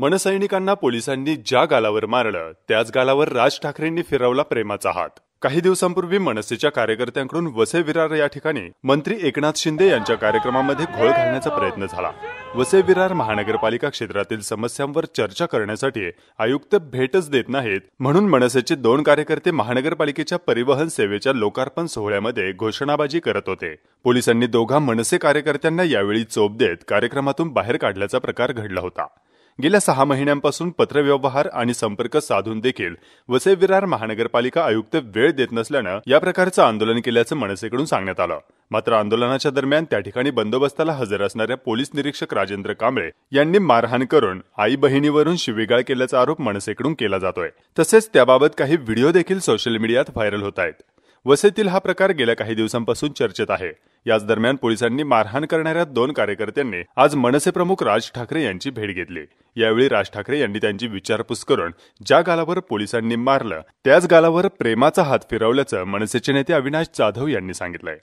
मनसैनिकांना पोलिसांनी ज्या गालावर मारलं त्याच गालावर राज ठाकरेंनी फिरवला प्रेमाचा हात काही दिवसांपूर्वी मनसेच्या कार्यकर्त्यांकडून वसे विरार या ठिकाणी मंत्री एकनाथ शिंदे यांच्या कार्यक्रमामध्ये घोळ घालण्याचा प्रयत्न झाला वसे विरार महानगरपालिका क्षेत्रातील समस्यांवर चर्चा करण्यासाठी आयुक्त भेटच देत नाहीत म्हणून मनसेचे दोन कार्यकर्ते महानगरपालिकेच्या परिवहन सेवेच्या लोकार्पण सोहळ्यामध्ये घोषणाबाजी करत होते पोलिसांनी दोघा मनसे कार्यकर्त्यांना यावेळी चोप देत कार्यक्रमातून बाहेर काढल्याचा प्रकार घडला होता गेल्या सहा महिन्यांपासून पत्रव्यवहार आणि संपर्क साधून देखील वसई विरार महानगरपालिका आयुक्त वेळ देत नसल्यानं या प्रकारचं आंदोलन केल्याचं मनसेकडून सांगण्यात आलं मात्र आंदोलनाच्या दरम्यान त्या ठिकाणी बंदोबस्ताला हजर असणाऱ्या पोलीस निरीक्षक राजेंद्र कांबळे यांनी मारहाण करून आई बहिणीवरून शिवीगाळ केल्याचा आरोप मनसेकडून केला जातोय तसेच त्याबाबत काही व्हिडिओ देखील सोशल मीडियात व्हायरल होत आहेत वसईतील हा प्रकार गेल्या काही दिवसांपासून चर्चेत आहे याच दरम्यान पोलिसांनी मारहाण करणाऱ्या दोन कार्यकर्त्यांनी आज मनसे प्रमुख राज ठाकरे यांची भेट घेतली यावेळी राज ठाकरे यांनी त्यांची विचारपूस करून ज्या गालावर पोलिसांनी मारलं त्याच गालावर प्रेमाचा हात फिरवल्याचं मनसेचे नेते अविनाश जाधव यांनी सांगितलंय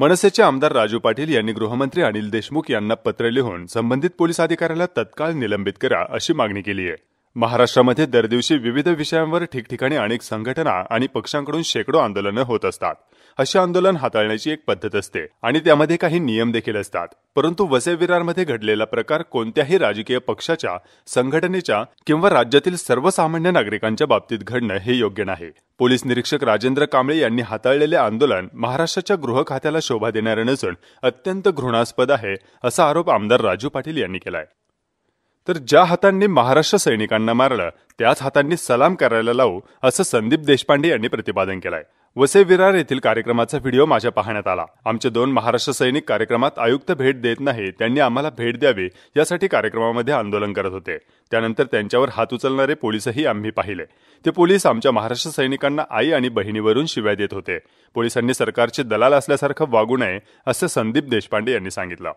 मनसेचे आमदार राजू पाटील यांनी गृहमंत्री अनिल देशमुख यांना पत्र लिहून संबंधित पोलीस अधिकाऱ्याला तत्काळ निलंबित करा अशी मागणी केली आहे महाराष्ट्रामध्ये दरदिवशी विविध विषयांवर ठिकठिकाणी अनेक संघटना आणि पक्षांकडून शेकडो आंदोलनं होत असतात अशी आंदोलन हाताळण्याची एक पद्धत असते आणि त्यामध्ये काही नियम देखील असतात परंतु वसे विरारमध्ये घडलेला प्रकार कोणत्याही राजकीय पक्षाच्या संघटनेच्या किंवा राज्यातील सर्वसामान्य नागरिकांच्या बाबतीत घडणं हे योग्य नाही पोलीस निरीक्षक राजेंद्र कांबळे यांनी हाताळलेले आंदोलन महाराष्ट्राच्या गृह खात्याला शोभा देणारं नसून अत्यंत घृणास्पद आहे असा आरोप आमदार राजू पाटील यांनी केलाय तर ज्या हातांनी महाराष्ट्र सैनिकांना मारलं त्याच हातांनी सलाम करायला लावू असं संदीप देशपांडे यांनी प्रतिपादन केलंय वसे विरार येथील कार्यक्रमाचा व्हिडिओ माझ्या पाहण्यात आला आमचे दोन महाराष्ट्र सैनिक कार्यक्रमात आयुक्त भेट देत नाही त्यांनी आम्हाला भेट द्यावी यासाठी कार्यक्रमामध्ये आंदोलन करत होते त्यानंतर त्यांच्यावर हात उचलणारे पोलीसही आम्ही पाहिले ते पोलीस आमच्या महाराष्ट्र सैनिकांना आई आणि बहिणीवरून शिव्या देत होते पोलिसांनी सरकारचे दलाल असल्यासारखं वागू नये असं संदीप देशपांडे यांनी सांगितलं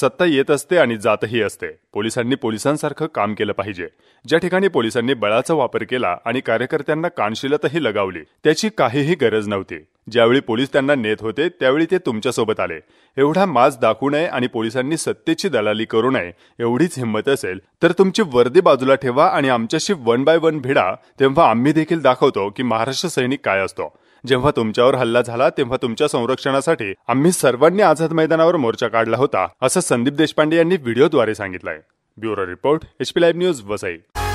सत्ता येत असते आणि जातही असते पोलिसांनी पोलिसांसारखं काम केलं पाहिजे ज्या ठिकाणी पोलिसांनी बळाचा वापर केला आणि कार्यकर्त्यांना कानशिलतही लगावली त्याची काहीही गरज नव्हती ज्यावेळी पोलीस त्यांना नेत होते त्यावेळी ते तुमच्यासोबत आले एवढा मास दाखवू नये आणि पोलिसांनी सत्तेची दलाली करू नये एवढीच हिंमत असेल तर तुमची वर्दी बाजूला ठेवा आणि आमच्याशी वन बाय वन भिडा तेव्हा आम्ही देखील दाखवतो की महाराष्ट्र सैनिक काय असतो जेव्हा तुमच्यावर हल्ला झाला तेव्हा तुमच्या संरक्षणासाठी आम्ही सर्वांनी आझाद मैदानावर मोर्चा काढला होता असं संदीप देशपांडे यांनी व्हिडिओद्वारे सांगितलंय bureau report HP live news Vasai